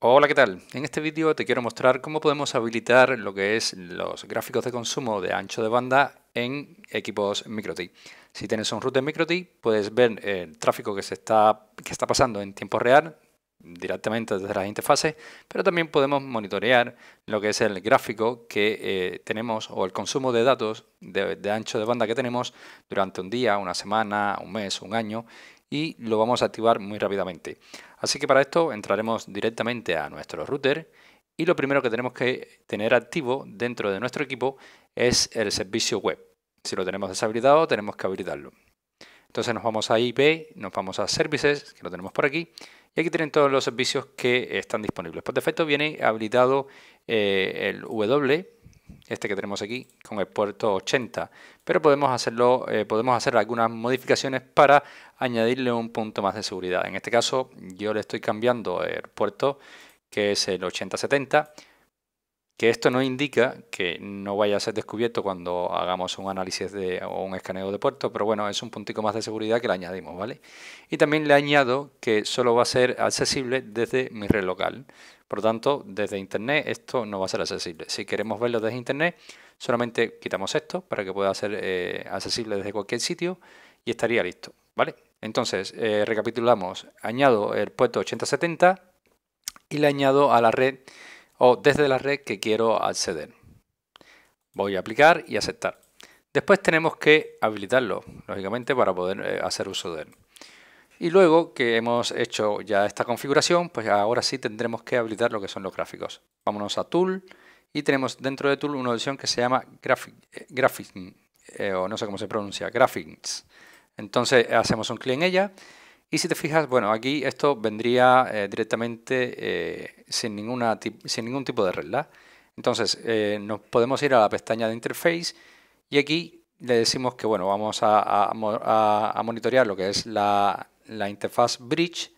Hola, ¿qué tal? En este vídeo te quiero mostrar cómo podemos habilitar lo que es los gráficos de consumo de ancho de banda en equipos MicroT. Si tienes un router MicroT, puedes ver el tráfico que, se está, que está pasando en tiempo real directamente desde las interfaces, pero también podemos monitorear lo que es el gráfico que eh, tenemos o el consumo de datos de ancho de banda que tenemos durante un día, una semana, un mes, un año y lo vamos a activar muy rápidamente. Así que para esto entraremos directamente a nuestro router y lo primero que tenemos que tener activo dentro de nuestro equipo es el servicio web. Si lo tenemos deshabilitado, tenemos que habilitarlo. Entonces nos vamos a IP, nos vamos a Services, que lo tenemos por aquí, y aquí tienen todos los servicios que están disponibles. Por defecto viene habilitado eh, el W, este que tenemos aquí, con el puerto 80. Pero podemos, hacerlo, eh, podemos hacer algunas modificaciones para añadirle un punto más de seguridad. En este caso yo le estoy cambiando el puerto, que es el 8070, que esto no indica que no vaya a ser descubierto cuando hagamos un análisis de, o un escaneo de puerto. pero bueno, es un puntito más de seguridad que le añadimos, ¿vale? Y también le añado que solo va a ser accesible desde mi red local. Por lo tanto, desde Internet esto no va a ser accesible. Si queremos verlo desde Internet, solamente quitamos esto para que pueda ser eh, accesible desde cualquier sitio y estaría listo, ¿vale? Entonces, eh, recapitulamos, añado el puerto 8070 y le añado a la red o desde la red que quiero acceder. Voy a aplicar y aceptar. Después tenemos que habilitarlo, lógicamente, para poder eh, hacer uso de él. Y luego que hemos hecho ya esta configuración, pues ahora sí tendremos que habilitar lo que son los gráficos. Vámonos a Tool y tenemos dentro de Tool una opción que se llama Graphics. Eh, eh, o no sé cómo se pronuncia, Graphics. Entonces hacemos un clic en ella y si te fijas, bueno, aquí esto vendría eh, directamente eh, sin, ningún tipo de regla. Entonces, eh, nos podemos ir a la pestaña de Interface y aquí le decimos que, bueno, vamos a, monitorear lo que es la, interfaz Bridge,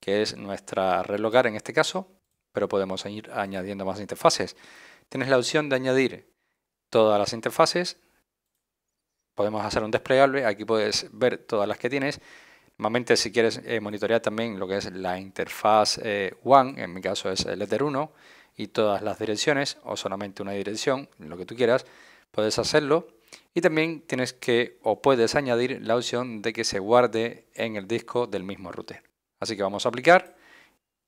que es nuestra red local en este caso, pero podemos ir añadiendo más interfaces. Tienes la opción de añadir todas las interfaces. Podemos hacer un desplegable, aquí puedes ver todas las que tienes. Normalmente si quieres eh, monitorear también lo que es la interfaz eh, en mi caso es el Ether 1, y todas las direcciones o solamente una dirección, lo que tú quieras, puedes hacerlo. Y también tienes que o puedes añadir la opción de que se guarde en el disco del mismo router. Así que vamos a aplicar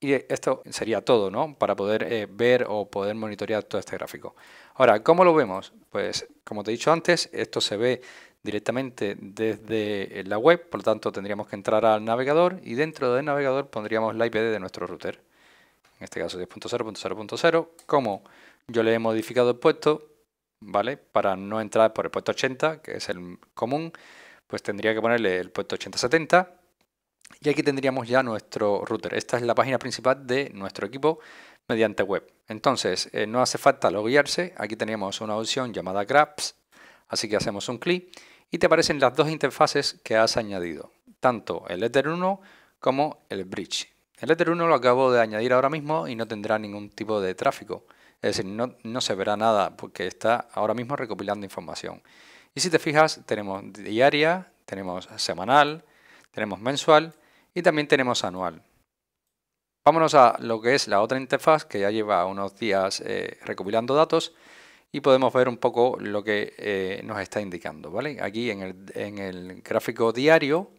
y esto sería todo, ¿no? Para poder eh, ver o poder monitorear todo este gráfico. Ahora, ¿cómo lo vemos? Pues como te he dicho antes, esto se ve directamente desde eh, la web, por lo tanto tendríamos que entrar al navegador y dentro del navegador pondríamos la IP de nuestro router, en este caso 10.0.0.0, como yo le he modificado el puesto, ¿vale? Para no entrar por el puesto 80, que es el común, pues tendría que ponerle el puesto 8070 y aquí tendríamos ya nuestro router. Esta es la página principal de nuestro equipo mediante web. Entonces, eh, no hace falta loguearse. Aquí tenemos una opción llamada Grabs. Así que hacemos un clic y te aparecen las dos interfaces que has añadido, tanto el Ether 1 como el Bridge. El Ether 1 lo acabo de añadir ahora mismo y no tendrá ningún tipo de tráfico, es decir, no, se verá nada porque está ahora mismo recopilando información. Y si te fijas, tenemos diaria, tenemos semanal, tenemos mensual y también tenemos anual. Vámonos a lo que es la otra interfaz que ya lleva unos días eh, recopilando datos y podemos ver un poco lo que eh, nos está indicando. ¿vale? Aquí en el, gráfico diario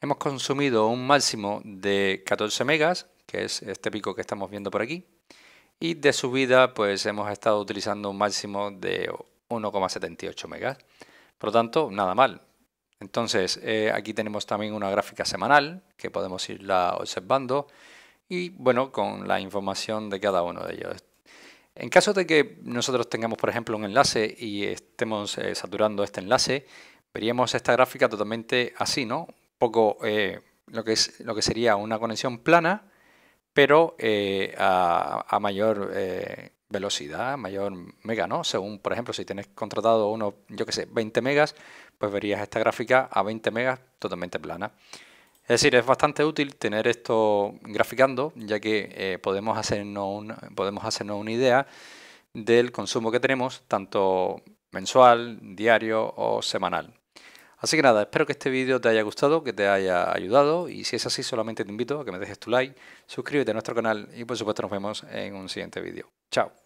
hemos consumido un máximo de 14 megas, que es este pico que estamos viendo por aquí, y de subida pues hemos estado utilizando un máximo de 1,78 megas. Por lo tanto, nada mal. Entonces, eh, aquí tenemos también una gráfica semanal que podemos irla observando y bueno, con la información de cada uno de ellos. En caso de que nosotros tengamos, por ejemplo, un enlace y estemos eh, saturando este enlace, veríamos esta gráfica totalmente así, ¿no? Un poco eh, lo, que es, lo que sería una conexión plana, pero eh, a, mayor velocidad, mayor mega, ¿no? Según, por ejemplo, si tienes contratado uno, yo qué sé, 20 megas, pues verías esta gráfica a 20 megas totalmente plana. Es decir, es bastante útil tener esto graficando, ya que eh, podemos, hacernos podemos hacernos una idea del consumo que tenemos, tanto mensual, diario o semanal. Así que nada, espero que este vídeo te haya gustado, que te haya ayudado y si es así solamente te invito a que me dejes tu like, suscríbete a nuestro canal y por supuesto nos vemos en un siguiente vídeo. Chao.